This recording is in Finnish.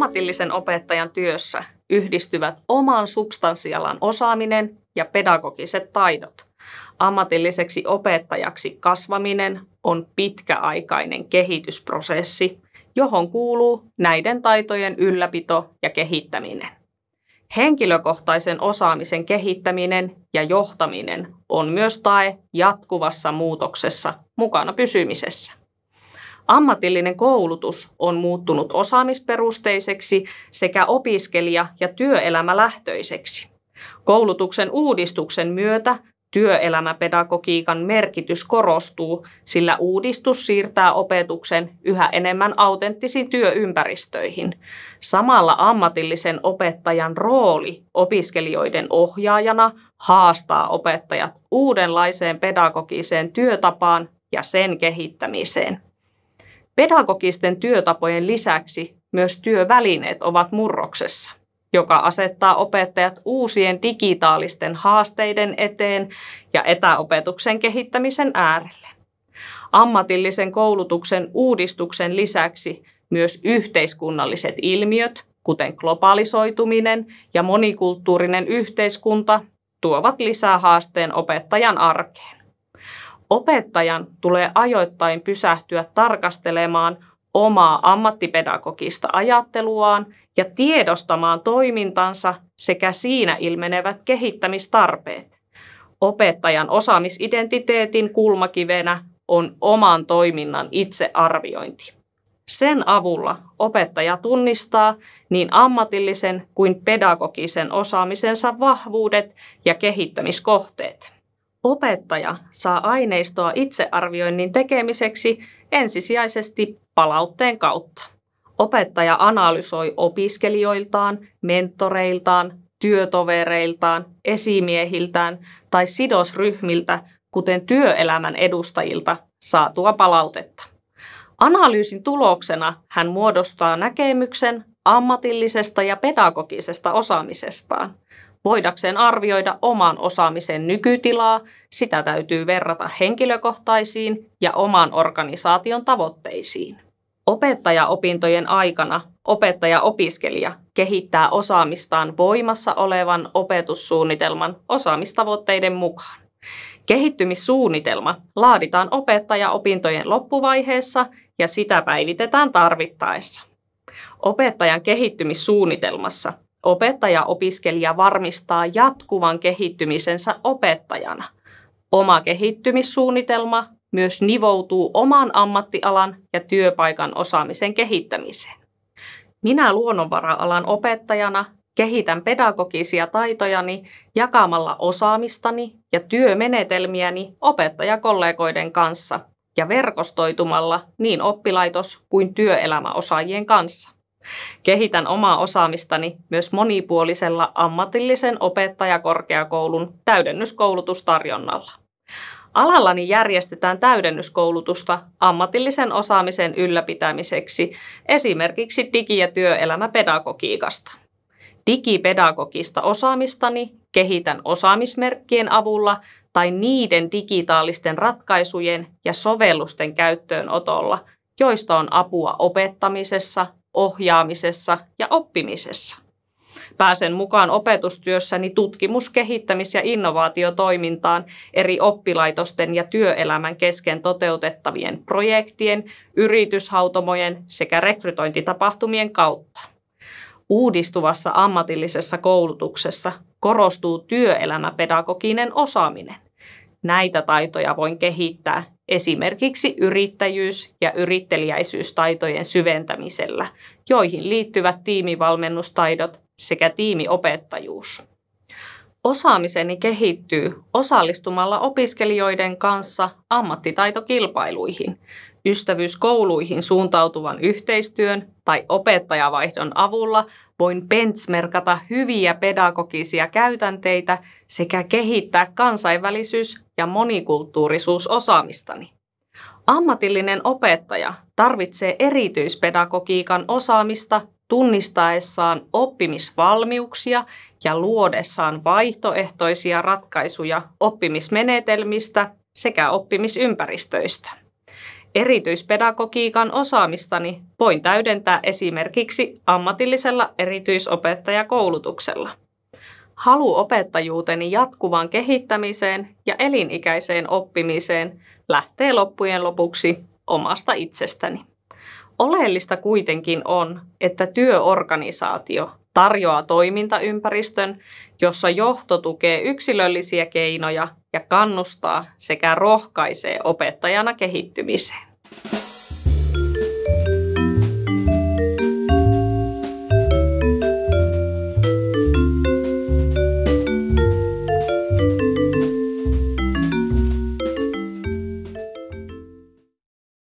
ammatillisen opettajan työssä yhdistyvät oman substanssialan osaaminen ja pedagogiset taidot. Ammatilliseksi opettajaksi kasvaminen on pitkäaikainen kehitysprosessi, johon kuuluu näiden taitojen ylläpito ja kehittäminen. Henkilökohtaisen osaamisen kehittäminen ja johtaminen on myös tae jatkuvassa muutoksessa mukana pysymisessä. Ammatillinen koulutus on muuttunut osaamisperusteiseksi sekä opiskelija- ja työelämälähtöiseksi. Koulutuksen uudistuksen myötä työelämäpedagogiikan merkitys korostuu, sillä uudistus siirtää opetuksen yhä enemmän autenttisiin työympäristöihin. Samalla ammatillisen opettajan rooli opiskelijoiden ohjaajana haastaa opettajat uudenlaiseen pedagogiseen työtapaan ja sen kehittämiseen. Pedagogisten työtapojen lisäksi myös työvälineet ovat murroksessa, joka asettaa opettajat uusien digitaalisten haasteiden eteen ja etäopetuksen kehittämisen äärelle. Ammatillisen koulutuksen uudistuksen lisäksi myös yhteiskunnalliset ilmiöt, kuten globalisoituminen ja monikulttuurinen yhteiskunta, tuovat lisää haasteen opettajan arkeen. Opettajan tulee ajoittain pysähtyä tarkastelemaan omaa ammattipedagogista ajatteluaan ja tiedostamaan toimintansa sekä siinä ilmenevät kehittämistarpeet. Opettajan osaamisidentiteetin kulmakivenä on oman toiminnan itsearviointi. Sen avulla opettaja tunnistaa niin ammatillisen kuin pedagogisen osaamisensa vahvuudet ja kehittämiskohteet. Opettaja saa aineistoa itsearvioinnin tekemiseksi ensisijaisesti palautteen kautta. Opettaja analysoi opiskelijoiltaan, mentoreiltaan, työtovereiltaan, esimiehiltään tai sidosryhmiltä, kuten työelämän edustajilta, saatua palautetta. Analyysin tuloksena hän muodostaa näkemyksen ammatillisesta ja pedagogisesta osaamisestaan – Voidakseen arvioida oman osaamisen nykytilaa, sitä täytyy verrata henkilökohtaisiin ja oman organisaation tavoitteisiin. Opettajaopintojen aikana opettaja-opiskelija kehittää osaamistaan voimassa olevan opetussuunnitelman osaamistavoitteiden mukaan. Kehittymissuunnitelma laaditaan opettajaopintojen loppuvaiheessa ja sitä päivitetään tarvittaessa. Opettajan kehittymissuunnitelmassa opettaja-opiskelija varmistaa jatkuvan kehittymisensä opettajana. Oma kehittymissuunnitelma myös nivoutuu oman ammattialan ja työpaikan osaamisen kehittämiseen. Minä luonnonvara-alan opettajana kehitän pedagogisia taitojani jakamalla osaamistani ja työmenetelmiäni opettajakollegoiden kanssa ja verkostoitumalla niin oppilaitos- kuin työelämäosaajien kanssa. Kehitän omaa osaamistani myös monipuolisella ammatillisen opettajakorkeakoulun täydennyskoulutustarjonnalla. Alallani järjestetään täydennyskoulutusta ammatillisen osaamisen ylläpitämiseksi esimerkiksi digi- ja työelämäpedagogiikasta. Digipedagogista osaamistani kehitän osaamismerkkien avulla tai niiden digitaalisten ratkaisujen ja sovellusten käyttöönotolla, joista on apua opettamisessa ohjaamisessa ja oppimisessa. Pääsen mukaan opetustyössäni tutkimus-, kehittämis- ja innovaatiotoimintaan eri oppilaitosten ja työelämän kesken toteutettavien projektien, yrityshautomojen sekä rekrytointitapahtumien kautta. Uudistuvassa ammatillisessa koulutuksessa korostuu työelämäpedagoginen osaaminen näitä taitoja voin kehittää esimerkiksi yrittäjyys- ja yrittelijäisyystaitojen syventämisellä, joihin liittyvät tiimivalmennustaidot sekä tiimiopettajuus. Osaamiseni kehittyy osallistumalla opiskelijoiden kanssa ammattitaitokilpailuihin, ystävyyskouluihin suuntautuvan yhteistyön tai opettajavaihdon avulla voin benchmarkata hyviä pedagogisia käytänteitä sekä kehittää kansainvälisyys- ja monikulttuurisuusosaamistani. Ammatillinen opettaja tarvitsee erityispedagogiikan osaamista tunnistaessaan oppimisvalmiuksia ja luodessaan vaihtoehtoisia ratkaisuja oppimismenetelmistä sekä oppimisympäristöistä. Erityispedagogiikan osaamistani voin täydentää esimerkiksi ammatillisella erityisopettajakoulutuksella. Halu opettajuuteni jatkuvaan kehittämiseen ja elinikäiseen oppimiseen lähtee loppujen lopuksi omasta itsestäni. Oleellista kuitenkin on, että työorganisaatio tarjoaa toimintaympäristön, jossa johto tukee yksilöllisiä keinoja ja kannustaa sekä rohkaisee opettajana kehittymiseen.